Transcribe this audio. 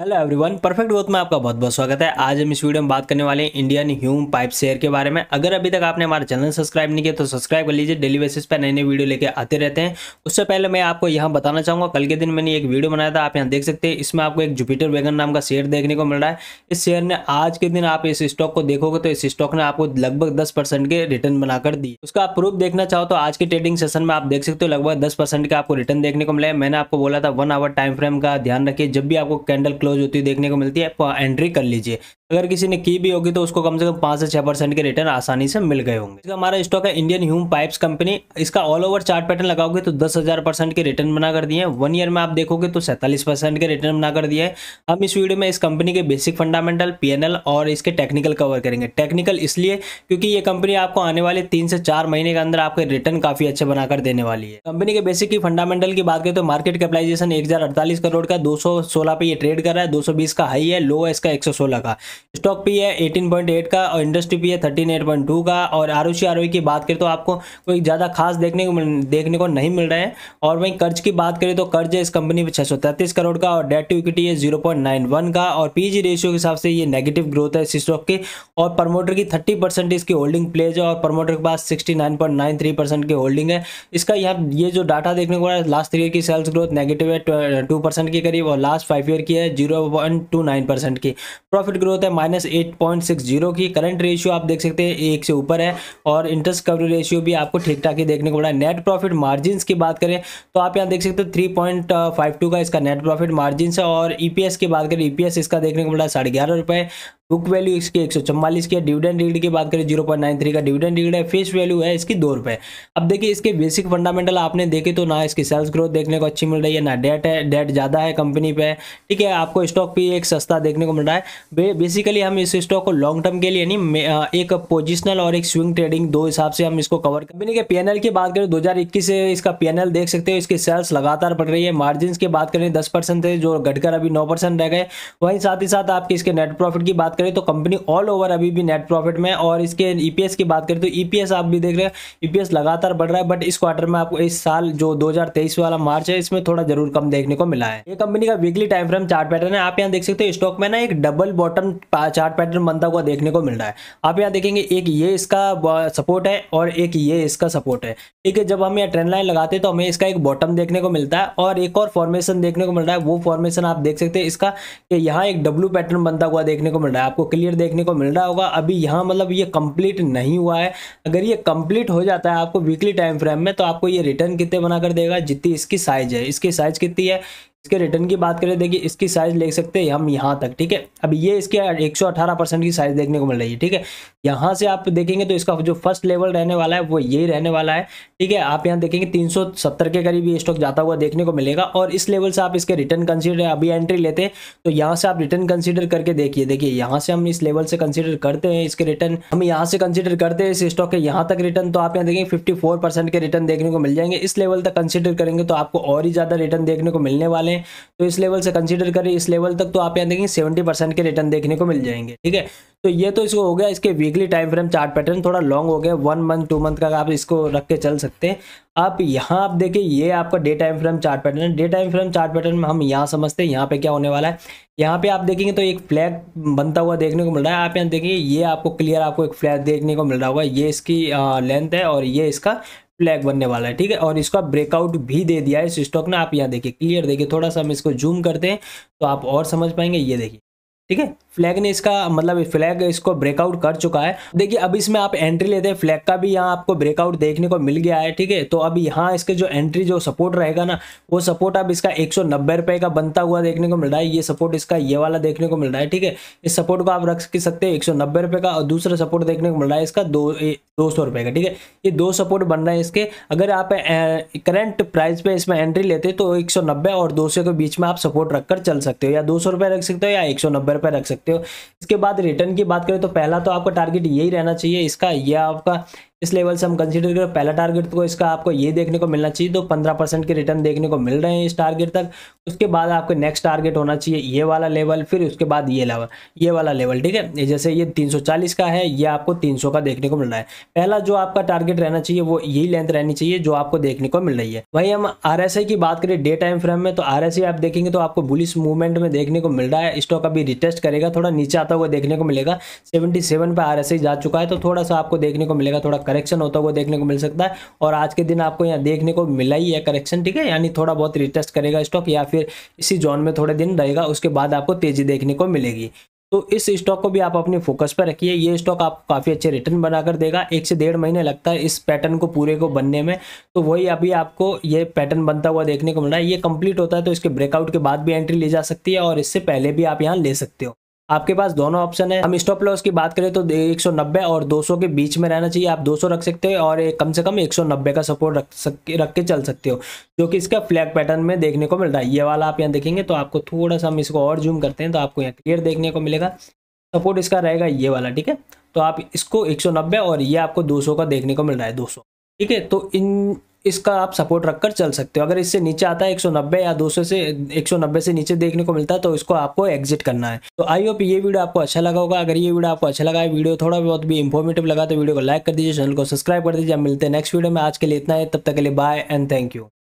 hello everyone perfect growth में आपका बहुत बहुत स्वागत है आज हम इस वीडियो में बात करने वाले हैं इंडियन ह्यूम पाइप शेयर के बारे में अगर अभी तक आपने हमारा चैनल सब्सक्राइब नहीं किया तो सब्सक्राइब कर लीजिए डेली बेसिस पर नए नए वीडियो लेके आते रहते हैं उससे पहले मैं आपको यहाँ बताना चाहूँगा कल के दिन मैंने एक वीडियो बनाया था आप यहाँ देख सकते हैं इसमें आपको एक जुपिटर वैगन नाम का शेयर देखने को मिल रहा है इस शेयर ने आज के दिन आप इस स्टॉक को देखोगे तो इस स्टॉक ने आपको लगभग दस के रिटर्न बनाकर दी उसका आप प्रूफ देखना चाहो तो आज के ट्रेडिंग सेशन में आप देख सकते हो लगभग दस का आपको रिटर्न देखने को मिला है मैंने आपको बोला था वन आवर टाइम फ्रेम का ध्यान रखिए जब भी आपको कैंडल क्लोज होती देखने को मिलती है एंट्री कर लीजिए अगर किसी ने की भी होगी तो उसको कम से कम पाँच से छः परसेंट के रिटर्न आसानी से मिल गए होंगे इसका हमारा स्टॉक है इंडियन ह्यूम पाइप्स कंपनी इसका ऑल ओवर चार्ट पैटर्न लगाओगे तो दस हज़ार परसेंट के रिटर्न बना कर दिए वन ईयर में आप देखोगे तो सैंतालीस परसेंट के रिटर्न बना कर दिए हम इस वीडियो में इस कंपनी के बेसिक फंडामेंटल पी और इसके टेक्निकल कवर करेंगे टेक्निकल इसलिए क्योंकि ये कंपनी आपको आने वाले तीन से चार महीने के अंदर आपके रिटर्न काफी अच्छे बनाकर देने वाली है कंपनी के बेसिक की फंडामेंटल की बात करें तो मार्केट कैपिटाइजेशन एक करोड़ का दो पे ये ट्रेड कर रहा है दो का हाई है लो है इसका एक का स्टॉक पी है एटीन पॉइंट एट का और इंडस्ट्री पी है थर्टीन एट पॉइंट टू का और आर ओ सी की बात करें तो आपको कोई ज़्यादा खास देखने को देखने को नहीं मिल रहा है और वहीं कर्ज की बात करें तो कर्ज है इस कंपनी में छः करोड़ का और डेट टू इक्विटी है जीरो का और पी रेशियो के हिसाब से ये नेगेटिव ग्रोथ है इस स्टॉक की और प्रमोटर की थर्टी परसेंट इसकी होल्डिंग प्लेज है और प्रमोटर के पास sixty nine point nine three percent की होल्डिंग है इसका यहाँ ये जो डाटा देखने को है लास्ट थ्री ईयर की सेल्स ग्रोथ नेगेटिव है टू परसेंट के करीब और लास्ट फाइव ईयर की है zero point two nine percent की प्रॉफिट ग्रोथ है minus eight point six zero की करंट रेशियो आप देख सकते हैं एक से ऊपर है और इंटरेस्ट कवरेज रेशियो भी आपको ठीक ठाक ही देखने को मिला नेट प्रॉफिट मार्जिन की बात करें तो आप यहाँ देख सकते थ्री पॉइंट फाइव टू का इसका नेट प्रॉफिट मार्जिन है और ई e की बात करें ई e इसका देखने को मिला साढ़े ग्यारह रुपये बुक वैल्यू इसकी एक की है डिविडेंड रीड की बात करें जीरो का डिविडेंड रीड है फेस वैल्यू है इसकी दो रुपए अब देखिए इसके बेसिक फंडामेंटल आपने देखे तो ना इसकी सेल्स ग्रोथ देखने को अच्छी मिल रही है ना डेट है डेट ज़्यादा है कंपनी पे ठीक है आपको स्टॉक भी एक सस्ता देखने को मिल रहा है बेसिकली हम इस स्टॉक को लॉन्ग टर्म के लिए नहीं एक पोजिशनल और एक स्विंग ट्रेडिंग दो हिसाब से हम इसको कवर कंपनी के पीएनएल की बात करें दो से इसका पीएनएल देख सकते हो इसकी सेल्स लगातार बढ़ रही है मार्जिन की बात करें दस परसेंट थे जो घटकर अभी नौ परसेंट रह गए वहीं साथ ही साथ आपके इसके नेट प्रॉफिट की बात करें तो कंपनी ऑल ओवर अभी भी नेट प्रॉफिट में और इसके ईपीएस की बात करें तो ईपीएस आप भी देख रहे हैं ईपीएस लगातार बढ़ रहा है बट इस क्वार्टर में आपको इस साल जो 2023 वाला मार्च है इसमें थोड़ा जरूर कम देखने को मिला है ये कंपनी का weekly time frame chart pattern है आप यहाँ देख सकते हो स्टॉक में ना एक डबल बॉटम चार्ट पैटर्न बनता हुआ देखने को मिल रहा है आप यहाँ देखेंगे एक ये इसका सपोर्ट है और एक ये इसका सपोर्ट है ठीक है जब हम यहाँ ट्रेंड लाइन लगाते हैं तो हमें इसका एक बॉटम देखने को मिलता है और एक और फॉर्मेशन देखने को मिल रहा है वो फॉर्मेशन आप देख सकते हैं इसका कि यहाँ एक डब्ल्यू पैटर्न बनता हुआ देखने को मिल रहा है आपको क्लियर देखने को मिल रहा होगा अभी यहाँ मतलब ये कंप्लीट नहीं हुआ है अगर ये कंप्लीट हो जाता है आपको वीकली टाइम फ्रेम में तो आपको ये रिटर्न कितने बनाकर देगा जितनी इसकी साइज है इसकी साइज कितनी है इसके रिटर्न की बात करें देखिए इसकी साइज ले सकते हैं हम यहाँ तक ठीक है अब ये इसके 118 परसेंट की साइज देखने को मिल रही है ठीक है यहाँ से आप देखेंगे तो इसका जो फर्स्ट लेवल रहने वाला है वो यही रहने वाला है ठीक है आप यहाँ देखेंगे 370 के करीब ये स्टॉक जाता हुआ देखने को मिलेगा और इस लेवल से आप इसके रिटर्न कंसीडर अभी एंट्री लेते हैं तो यहाँ से आप रिटर्न कंसीडर करके देखिए देखिए यहाँ से हम इस लेवल से कंसिडर करते हैं इसके रिटर्न हम यहाँ से कंसिडर करते हैं इस स्टॉक के यहाँ तक रिटर्न तो आप यहाँ देखेंगे फिफ्टी के रिटर्न देखने को मिल जाएंगे इस लेवल तक कंसिडर करेंगे तो आपको और ही ज़्यादा रिटर्न देखने को मिलने वाले हैं तो इस लेवल से कंसिडर करें इस लेवल तक तो आप यहाँ देखेंगे सेवेंटी के रिटर्न देखने को मिल जाएंगे ठीक है तो ये तो इसको हो गया इसके weekly time frame chart pattern थोड़ा लॉन्ग हो गया वन मंथ टू मंथ का आप इसको रख के चल सकते हैं आप यहाँ आप देखिए ये आपका day time frame chart pattern day time frame chart pattern में हम यहाँ समझते हैं यहाँ पे क्या होने वाला है यहाँ पे आप देखेंगे तो एक फ्लैग बनता हुआ देखने को मिल रहा है आप यहाँ देखेंगे ये आपको क्लियर आपको एक फ्लैग देखने को मिल रहा होगा ये इसकी लेंथ है और ये इसका फ्लैग बनने वाला है ठीक है और इसका ब्रेकआउट भी दे दिया है इस स्टॉक ने आप यहाँ देखिए क्लियर देखिए थोड़ा सा हम इसको जूम करते हैं तो आप और समझ पाएंगे ये देखिए ठीक है फ्लैग ने इसका मतलब फ्लैग इसको ब्रेकआउट कर चुका है देखिए अब इसमें आप एंट्री लेते हैं फ्लैग का भी यहाँ आपको ब्रेकआउट देखने को मिल गया है ठीक है तो अब यहाँ इसके जो एंट्री जो सपोर्ट रहेगा ना वो सपोर्ट अब इसका एक रुपए का बनता हुआ देखने को मिल रहा है ये सपोर्ट इसका ये वाला देखने को मिल रहा है ठीक है इस सपोर्ट को आप रख सकते हैं एक रुपए का और दूसरा सपोर्ट देखने को मिल रहा है इसका दो दो सौ रुपए का ठीक है ये दो सपोर्ट बन रहा है इसके अगर आप करंट प्राइस पे इसमें एंट्री लेते तो एक सौ नब्बे और दो सौ के बीच में आप सपोर्ट रखकर चल सकते हो या दो सौ रुपए रख सकते हो या एक सौ नब्बे नंबर पर रख सकते हो इसके बाद रिटर्न की बात करें तो पहला तो आपका टारगेट यही रहना चाहिए इसका यह आपका इस लेवल से हम कंसीडर करें पहला टारगेट तो इसका आपको ये देखने को मिलना चाहिए तो पंद्रह परसेंट के रिटर्न देखने को मिल रहे हैं इस टारगेट तक उसके बाद आपको नेक्स्ट टारगेट होना चाहिए ये वाला लेवल फिर उसके बाद ये लेवल ये वाला लेवल ठीक है जैसे ये 340 का है ये आपको 300 का देखने को मिल रहा है पहला जो आपका टारगेट रहना चाहिए वो यही लेंथ रहनी चाहिए जो आपको देखने को मिल रही है वही हम आर की बात करें डे टाइम फ्रेम में तो आर आप देखेंगे तो आपको बुलिस मूवमेंट में देखने को मिल रहा है स्टॉक अभी रिटेस्ट करेगा थोड़ा नीचे आता हुआ देखने को मिलेगा सेवेंटी सेवन आर जा चुका है तो थोड़ा सा आपको देखने को मिलेगा थोड़ा करेक्शन होता हुआ देखने को मिल सकता है और आज के दिन आपको यहाँ देखने को मिला ही है करेक्शन ठीक है यानी थोड़ा बहुत रिटेस्ट करेगा स्टॉक या फिर इसी जोन में थोड़े दिन रहेगा उसके बाद आपको तेजी देखने को मिलेगी तो इस स्टॉक को भी आप अपने फोकस पर रखिए ये स्टॉक आप काफ़ी अच्छे रिटर्न बनाकर देगा एक से डेढ़ महीने लगता है इस पैटर्न को पूरे को बनने में तो वही अभी आपको ये पैटर्न बनता हुआ देखने को मिल रहा है ये कंप्लीट होता है तो इसके ब्रेकआउट के बाद भी एंट्री ली जा सकती है और इससे पहले भी आप यहाँ ले सकते हो आपके पास दोनों ऑप्शन है हम स्टॉप लॉस की बात करें तो 190 और 200 के बीच में रहना चाहिए आप 200 रख सकते हो और कम से कम 190 का सपोर्ट रख सक रख के चल सकते हो जो कि इसका फ्लैग पैटर्न में देखने को मिल रहा है ये वाला आप यहाँ देखेंगे तो आपको थोड़ा सा हम इसको और जूम करते हैं तो आपको यहाँ क्लियर देखने को मिलेगा सपोर्ट इसका रहेगा ये वाला ठीक है तो आप इसको एक और ये आपको दो का देखने को मिल रहा है दो ठीक है तो इन इसका आप सपोर्ट रखकर चल सकते हो अगर इससे नीचे आता है 190 या 200 से 190 से नीचे देखने को मिलता है तो इसको आपको एग्जिट करना है तो आई होप ये वीडियो आपको अच्छा लगा होगा अगर ये वीडियो आपको अच्छा लगा है वीडियो थोड़ा बहुत भी इंफॉर्मेटिव लगा तो वीडियो को लाइक कर दीजिए चैनल को सब्सक्राइब कर दीजिए मिलते हैं नेक्स्ट वीडियो में आज के लिए इतना है तब तक के लिए बाय एंड थैंक यू